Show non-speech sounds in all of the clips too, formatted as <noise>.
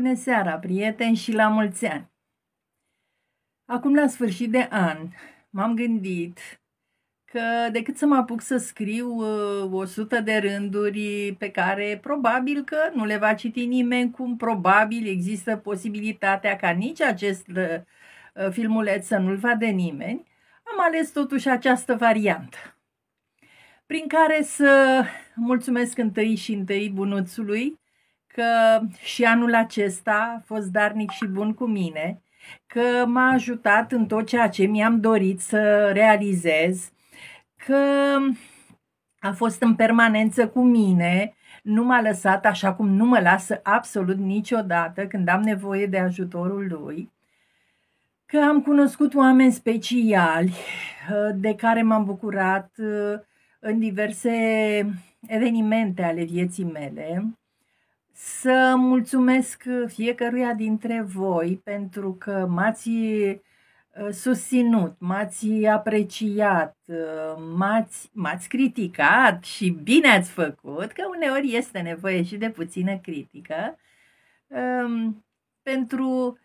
Bună seara, prieteni, și la mulți ani! Acum, la sfârșit de an, m-am gândit că decât să mă apuc să scriu uh, 100 de rânduri pe care probabil că nu le va citi nimeni, cum probabil există posibilitatea ca nici acest uh, uh filmuleț să nu-l vadă nimeni, am ales totuși această variantă prin care să mulțumesc întâi și întâi bunuțului că și anul acesta a fost darnic și bun cu mine, că m-a ajutat în tot ceea ce mi-am dorit să realizez, că a fost în permanență cu mine, nu m-a lăsat așa cum nu mă lasă absolut niciodată când am nevoie de ajutorul lui, că am cunoscut oameni speciali uh, de care m-am bucurat uh, în diverse evenimente ale vieții mele, să mulțumesc uh, fiecăruia dintre voi pentru că m-ați uh, susținut, m-ați apreciat, uh, m-ați, m-ați criticat și bine ați făcut, că uneori este nevoie și de puțină critică, um, pentru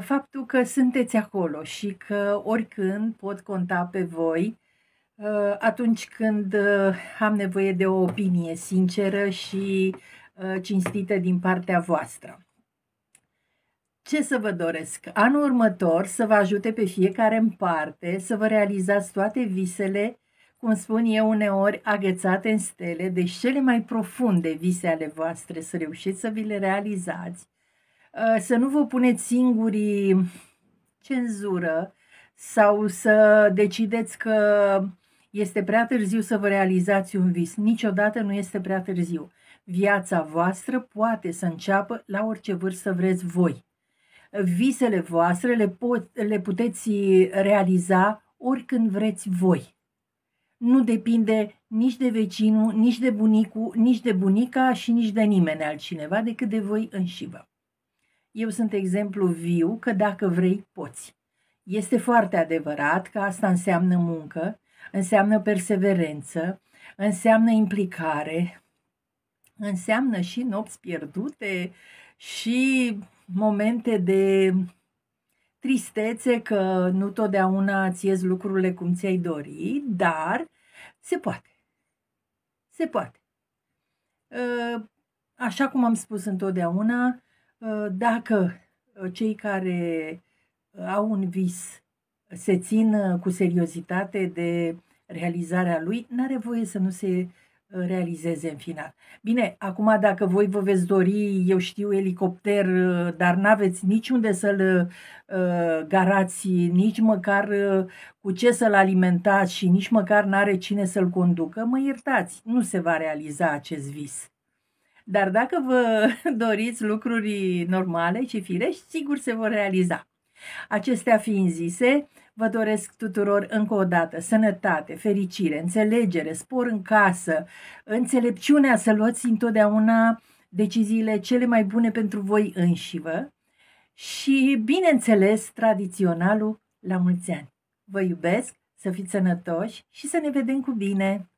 faptul că sunteți acolo și că oricând pot conta pe voi atunci când am nevoie de o opinie sinceră și Uh, cinstite din partea voastră. Ce să vă doresc? Anul următor să vă ajute pe fiecare în parte, să vă realizați toate visele, cum spun eu uneori, agățate în stele, deci cele mai profunde vise ale voastre, să reușiți să vi le realizați, uh, să nu vă puneți singurii cenzură sau să decideți că este prea târziu să vă realizați un vis, niciodată nu este prea târziu. Viața voastră poate să înceapă la orice vârstă vreți voi. Visele voastre le, pot, le puteți uh, realiza oricând vreți voi. Nu depinde nici de vecinul, nici de bunicul, nici de bunica și nici de nimeni altcineva decât de voi înșivă. Eu sunt exemplu viu că dacă vrei, poți. Este foarte adevărat că asta înseamnă muncă, înseamnă perseverență, înseamnă implicare, înseamnă și nopți pierdute și momente de tristețe că nu totdeauna ți ies lucrurile cum ți-ai dori, dar se poate. Se poate. Uh, așa cum am spus întotdeauna, uh, dacă uh, cei care au un vis se țin uh, cu seriozitate de realizarea lui, n-are voie să nu se uh, realizeze în final. Bine, acum dacă voi vă veți dori, eu știu, elicopter, uh, dar n-aveți niciunde să-l uh, garați, nici măcar uh, cu ce să-l alimentați și nici măcar n-are cine să-l conducă, mă iertați, nu se va realiza acest vis. Dar dacă vă <laughs> doriți lucruri normale și firești, sigur se vor realiza. Acestea fiind zise, uh, Vă doresc tuturor încă o dată sănătate, fericire, înțelegere, spor în casă, înțelepciunea să luați întotdeauna deciziile cele mai bune pentru voi înșivă și, bineînțeles, tradiționalul la mulți ani. Vă iubesc, să fiți sănătoși și să ne vedem cu bine!